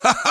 Ha ha ha!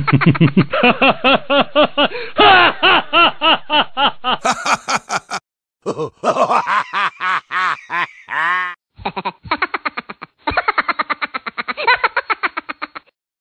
哈哈哈哈哈哈